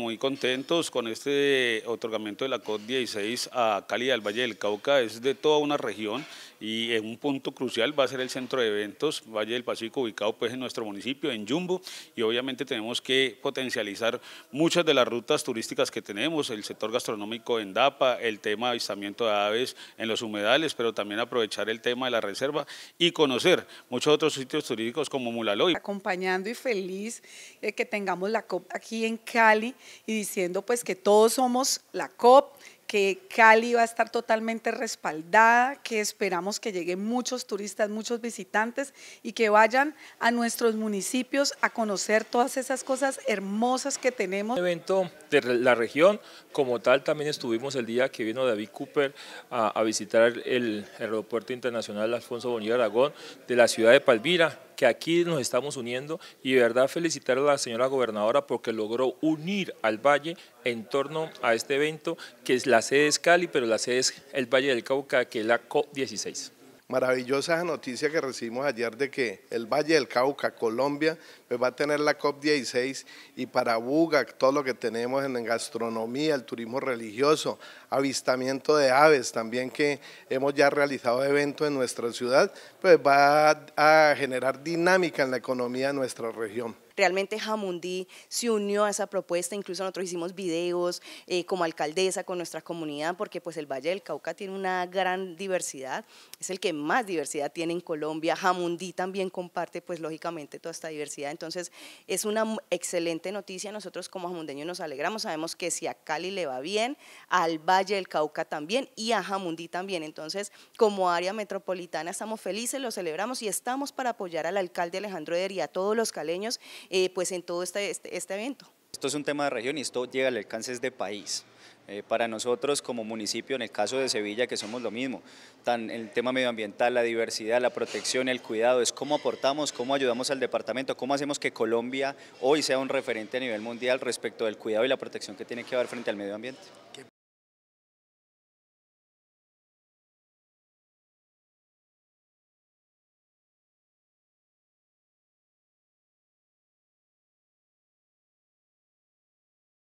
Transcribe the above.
Muy contentos con este otorgamiento de la COP16 a Cali del Valle del Cauca. Es de toda una región y en un punto crucial va a ser el centro de eventos Valle del Pacífico ubicado pues en nuestro municipio, en Jumbo, y obviamente tenemos que potencializar muchas de las rutas turísticas que tenemos, el sector gastronómico en DAPA, el tema de avistamiento de aves en los humedales, pero también aprovechar el tema de la reserva y conocer muchos otros sitios turísticos como Mulaloy. Acompañando y feliz que tengamos la COP aquí en Cali y diciendo pues que todos somos la COP, que Cali va a estar totalmente respaldada, que esperamos que lleguen muchos turistas, muchos visitantes y que vayan a nuestros municipios a conocer todas esas cosas hermosas que tenemos. Un evento de la región, como tal, también estuvimos el día que vino David Cooper a, visitar el Aeropuerto Internacional Alfonso Bonilla Aragón de la ciudad de Palmira, que aquí nos estamos uniendo y de verdad felicitar a la señora gobernadora porque logró unir al valle en torno a este evento que es la la sede es Cali, pero la sede es el Valle del Cauca, que es la COP16. Maravillosa noticia que recibimos ayer de que el Valle del Cauca, Colombia, pues va a tener la COP16 y para Buga, todo lo que tenemos en gastronomía, el turismo religioso, avistamiento de aves también que hemos ya realizado eventos en nuestra ciudad, pues va a generar dinámica en la economía de nuestra región realmente Jamundí se unió a esa propuesta, incluso nosotros hicimos videos eh, como alcaldesa con nuestra comunidad, porque pues el Valle del Cauca tiene una gran diversidad, es el que más diversidad tiene en Colombia, Jamundí también comparte pues lógicamente toda esta diversidad, entonces es una excelente noticia, nosotros como jamundeños nos alegramos, sabemos que si a Cali le va bien, al Valle del Cauca también y a Jamundí también, entonces como área metropolitana estamos felices, lo celebramos y estamos para apoyar al alcalde Alejandro Eder y a todos los caleños eh, pues en todo este, este, este, evento. Esto es un tema de región y esto llega al alcance de país. Eh, para nosotros como municipio, en el caso de Sevilla, que somos lo mismo, tan el tema medioambiental, la diversidad, la protección, el cuidado, es cómo aportamos, cómo ayudamos al departamento, cómo hacemos que Colombia hoy sea un referente a nivel mundial respecto del cuidado y la protección que tiene que haber frente al medio ambiente.